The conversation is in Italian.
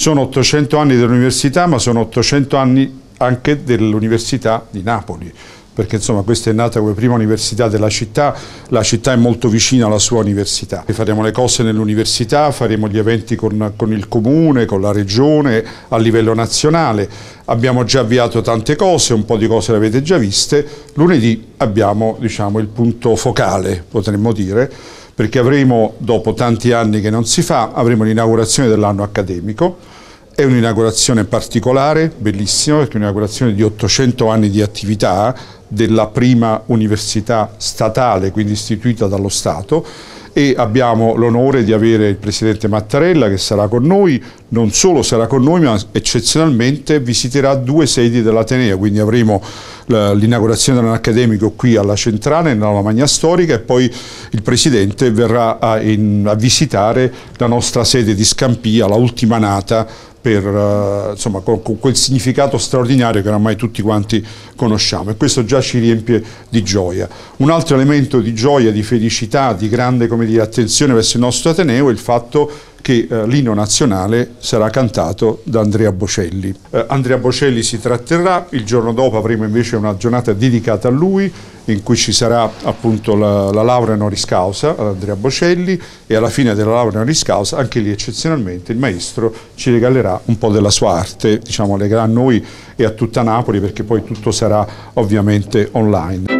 Sono 800 anni dell'università, ma sono 800 anni anche dell'Università di Napoli perché insomma questa è nata come prima università della città, la città è molto vicina alla sua università. Faremo le cose nell'università, faremo gli eventi con, con il comune, con la regione, a livello nazionale. Abbiamo già avviato tante cose, un po' di cose le avete già viste. Lunedì abbiamo diciamo, il punto focale, potremmo dire, perché avremo, dopo tanti anni che non si fa, avremo l'inaugurazione dell'anno accademico. È un'inaugurazione particolare, bellissima, perché è un'inaugurazione di 800 anni di attività, della prima università statale, quindi istituita dallo Stato, e abbiamo l'onore di avere il Presidente Mattarella che sarà con noi, non solo sarà con noi ma eccezionalmente visiterà due sedi dell'Ateneo, quindi avremo l'inaugurazione dell'anno qui alla Centrale, nella Lamagna Storica e poi il Presidente verrà a, in, a visitare la nostra sede di Scampia, la ultima nata per, eh, insomma, con, con, quel significato straordinario che oramai tutti quanti conosciamo e questo già ci riempie di gioia. Un altro elemento di gioia, di felicità, di grande dire, attenzione verso il nostro Ateneo è il fatto che eh, l'inno nazionale sarà cantato da Andrea Bocelli. Eh, Andrea Bocelli si tratterrà, il giorno dopo avremo invece una giornata dedicata a lui in cui ci sarà appunto la, la laurea honoris causa ad Andrea Bocelli e alla fine della laurea honoris causa anche lì eccezionalmente il maestro ci regalerà un po' della sua arte, diciamo legherà a noi e a tutta Napoli perché poi tutto sarà ovviamente online.